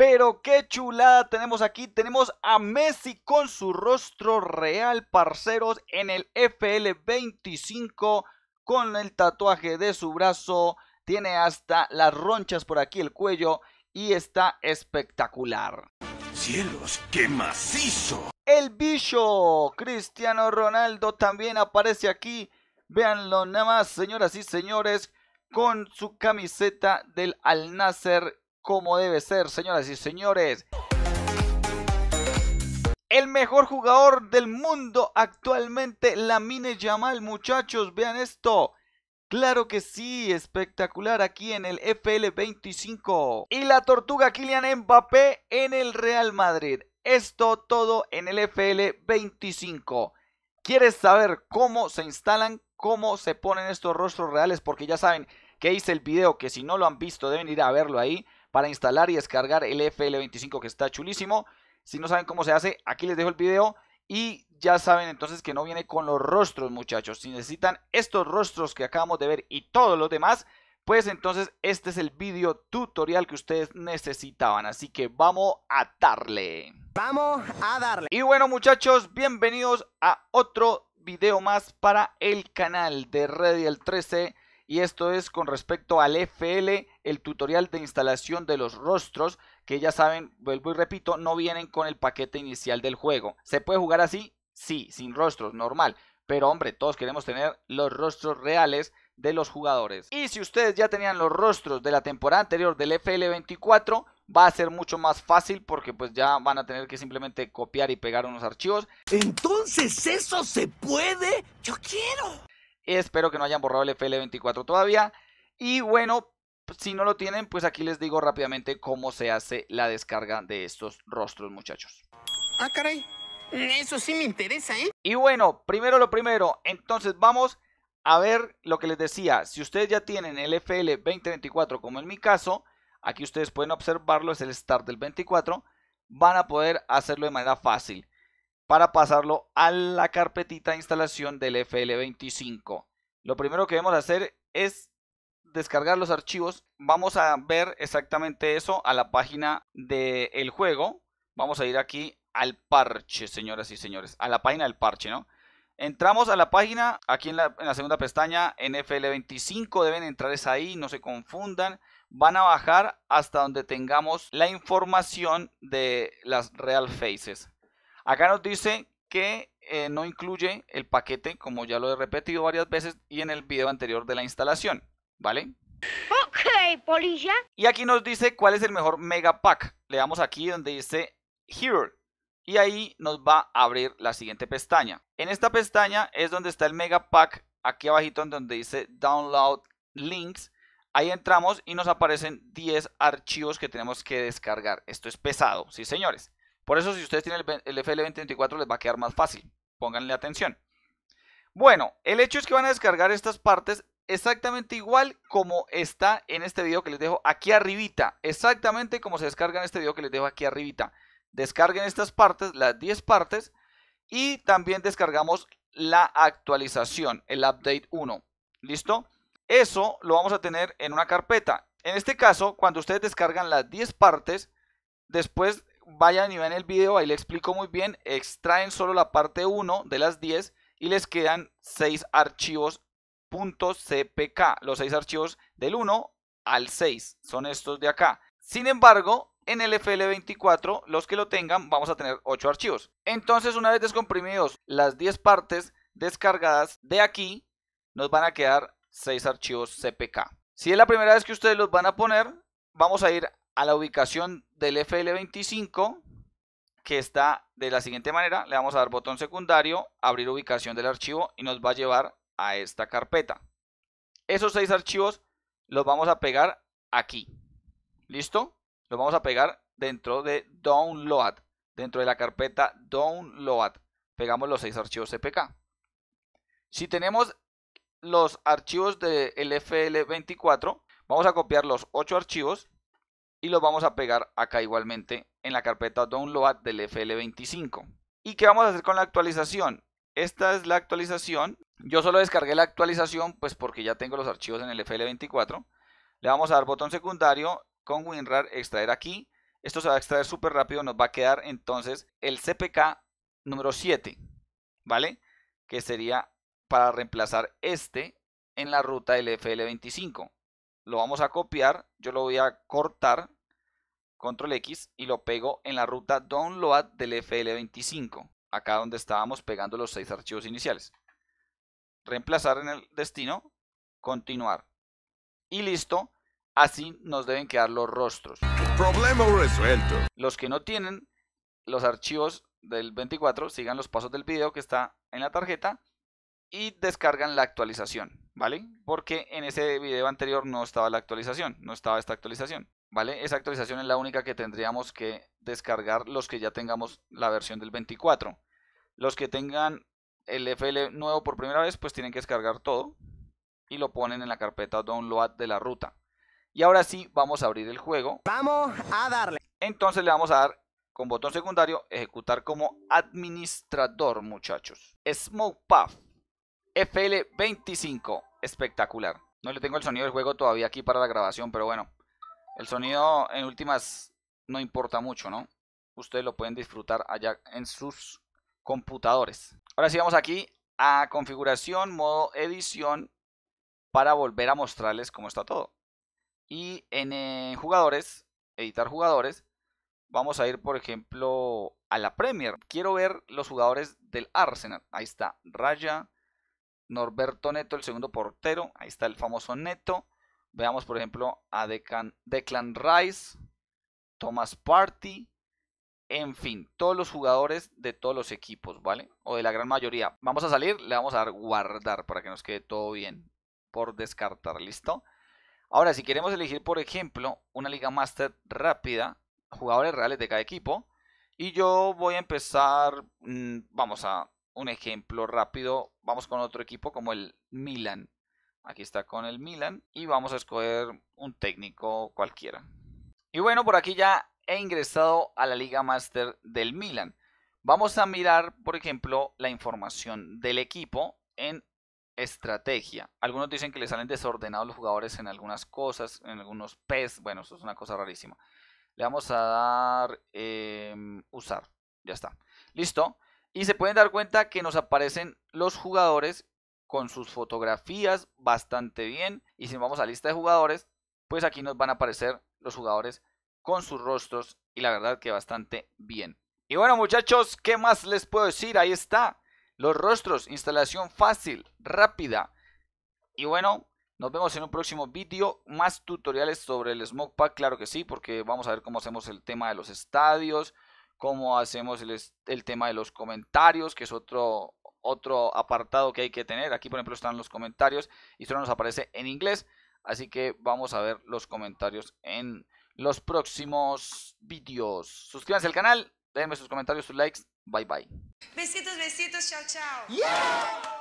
Pero qué chulada tenemos aquí. Tenemos a Messi con su rostro real, parceros, en el FL25 con el tatuaje de su brazo. Tiene hasta las ronchas por aquí, el cuello, y está espectacular. ¡Cielos, qué macizo! El bicho Cristiano Ronaldo también aparece aquí. Véanlo nada más, señoras y señores, con su camiseta del Al Nasser como debe ser, señoras y señores. El mejor jugador del mundo actualmente, Lamine Yamal, muchachos, vean esto. Claro que sí, espectacular aquí en el FL25. Y la tortuga Kylian Mbappé en el Real Madrid. Esto todo en el FL25. ¿Quieres saber cómo se instalan, cómo se ponen estos rostros reales? Porque ya saben que hice el video, que si no lo han visto deben ir a verlo ahí para instalar y descargar el FL25 que está chulísimo. Si no saben cómo se hace, aquí les dejo el video. Y ya saben entonces que no viene con los rostros muchachos. Si necesitan estos rostros que acabamos de ver y todos los demás, pues entonces este es el video tutorial que ustedes necesitaban. Así que vamos a darle. Vamos a darle. Y bueno muchachos, bienvenidos a otro video más para el canal de Redial 13 y esto es con respecto al FL, el tutorial de instalación de los rostros, que ya saben, vuelvo y repito, no vienen con el paquete inicial del juego. ¿Se puede jugar así? Sí, sin rostros, normal. Pero hombre, todos queremos tener los rostros reales de los jugadores. Y si ustedes ya tenían los rostros de la temporada anterior del FL24, va a ser mucho más fácil porque pues ya van a tener que simplemente copiar y pegar unos archivos. Entonces, ¿eso se puede? Yo quiero. Espero que no hayan borrado el FL24 todavía. Y bueno, si no lo tienen, pues aquí les digo rápidamente cómo se hace la descarga de estos rostros, muchachos. Ah, caray. Mm, eso sí me interesa, ¿eh? Y bueno, primero lo primero. Entonces vamos a ver lo que les decía. Si ustedes ya tienen el FL 2024, como en mi caso, aquí ustedes pueden observarlo, es el start del 24. Van a poder hacerlo de manera fácil para pasarlo a la carpetita de instalación del FL25. Lo primero que debemos hacer es descargar los archivos. Vamos a ver exactamente eso a la página del juego. Vamos a ir aquí al parche, señoras y señores, a la página del parche, ¿no? Entramos a la página, aquí en la, segunda pestaña, en fl 25 deben entrar es ahí, no se confundan. Van a bajar hasta donde tengamos la información de las Real Faces. Acá nos dice que eh, no incluye el paquete, como ya lo he repetido varias veces y en el video anterior de la instalación, ¿vale? Ok, polilla. Y aquí nos dice cuál es el mejor mega pack. Le damos aquí donde dice Here. Y ahí nos va a abrir la siguiente pestaña. En esta pestaña es donde está el mega pack. Aquí abajito en donde dice Download Links. Ahí entramos y nos aparecen 10 archivos que tenemos que descargar. Esto es pesado, sí señores. Por eso si ustedes tienen el, FL2024 les va a quedar más fácil. Pónganle atención. Bueno, el hecho es que van a descargar estas partes exactamente igual como está en este video que les dejo aquí arribita. Exactamente como se descarga en este video que les dejo aquí arribita. Descarguen estas partes, las 10 partes. Y también descargamos la actualización, el update 1. ¿Listo? Eso lo vamos a tener en una carpeta. En este caso, cuando ustedes descargan las 10 partes, después vayan y vean el video, ahí le explico muy bien, extraen solo la parte 1 de las 10 y les quedan 6 archivos .cpk, los 6 archivos del 1 al 6, son estos de acá. Sin embargo, en el FL24, los que lo tengan, vamos a tener 8 archivos. Entonces, una vez descomprimidos las 10 partes descargadas de aquí, nos van a quedar 6 archivos CPK. Si es la primera vez que ustedes los van a poner, vamos a ir a la ubicación del FL25 que está de la siguiente manera. Le vamos a dar botón secundario, abrir ubicación del archivo y nos va a llevar a esta carpeta. Esos seis archivos los vamos a pegar aquí. ¿Listo? Los vamos a pegar dentro de Download, dentro de la carpeta Download. Pegamos los seis archivos CPK. Si tenemos los archivos del FL24, vamos a copiar los ocho archivos y los vamos a pegar acá igualmente en la carpeta download del FL25. ¿Y qué vamos a hacer con la actualización? Esta es la actualización. Yo solo descargué la actualización pues porque ya tengo los archivos en el FL24. Le vamos a dar botón secundario con WinRAR extraer aquí. Esto se va a extraer súper rápido. Nos va a quedar entonces el CPK número 7. ¿Vale? Que sería para reemplazar este en la ruta del FL25 lo vamos a copiar, yo lo voy a cortar, control X, y lo pego en la ruta download del FL25, acá donde estábamos pegando los seis archivos iniciales. Reemplazar en el destino, continuar. Y listo, así nos deben quedar los rostros. Problema resuelto. Los que no tienen los archivos del 24, sigan los pasos del video que está en la tarjeta y descargan la actualización. ¿vale? Porque en ese video anterior no estaba la actualización, no estaba esta actualización, ¿vale? Esa actualización es la única que tendríamos que descargar los que ya tengamos la versión del 24. Los que tengan el FL nuevo por primera vez, pues tienen que descargar todo y lo ponen en la carpeta download de la ruta. Y ahora sí, vamos a abrir el juego. Vamos a darle. Entonces le vamos a dar con botón secundario ejecutar como administrador, muchachos. Smoke FL25 espectacular. No le tengo el sonido del juego todavía aquí para la grabación, pero bueno. El sonido en últimas no importa mucho, ¿no? Ustedes lo pueden disfrutar allá en sus computadores. Ahora sí vamos aquí a configuración, modo edición, para volver a mostrarles cómo está todo. Y en eh, jugadores, editar jugadores, vamos a ir por ejemplo a la Premier. Quiero ver los jugadores del Arsenal. Ahí está, Raya, Norberto Neto, el segundo portero. Ahí está el famoso Neto. Veamos, por ejemplo, a Declan, Rice, Thomas Party. En fin, todos los jugadores de todos los equipos, ¿vale? O de la gran mayoría. Vamos a salir, le vamos a dar guardar para que nos quede todo bien. Por descartar, ¿listo? Ahora, si queremos elegir, por ejemplo, una Liga Master rápida, jugadores reales de cada equipo. Y yo voy a empezar, mm, vamos a un ejemplo rápido, vamos con otro equipo como el Milan. Aquí está con el Milan y vamos a escoger un técnico cualquiera. Y bueno, por aquí ya he ingresado a la Liga Master del Milan. Vamos a mirar, por ejemplo, la información del equipo en estrategia. Algunos dicen que le salen desordenados los jugadores en algunas cosas, en algunos PES. Bueno, eso es una cosa rarísima. Le vamos a dar em, usar. Ya está. Listo. Y se pueden dar cuenta que nos aparecen los jugadores con sus fotografías bastante bien. Y si vamos a lista de jugadores, pues aquí nos van a aparecer los jugadores con sus rostros y la verdad que bastante bien. Y bueno muchachos, ¿qué más les puedo decir? Ahí está. Los rostros, instalación fácil, rápida. Y bueno, nos vemos en un próximo vídeo. Más tutoriales sobre el Smoke Pack, claro que sí, porque vamos a ver cómo hacemos el tema de los estadios cómo hacemos el, tema de los comentarios, que es otro, otro apartado que hay que tener. Aquí, por ejemplo, están los comentarios y solo nos aparece en inglés. Así que vamos a ver los comentarios en los próximos vídeos. Suscríbanse al canal, déjenme sus comentarios, sus likes. Bye bye. Besitos, besitos, chao, chao. Yeah.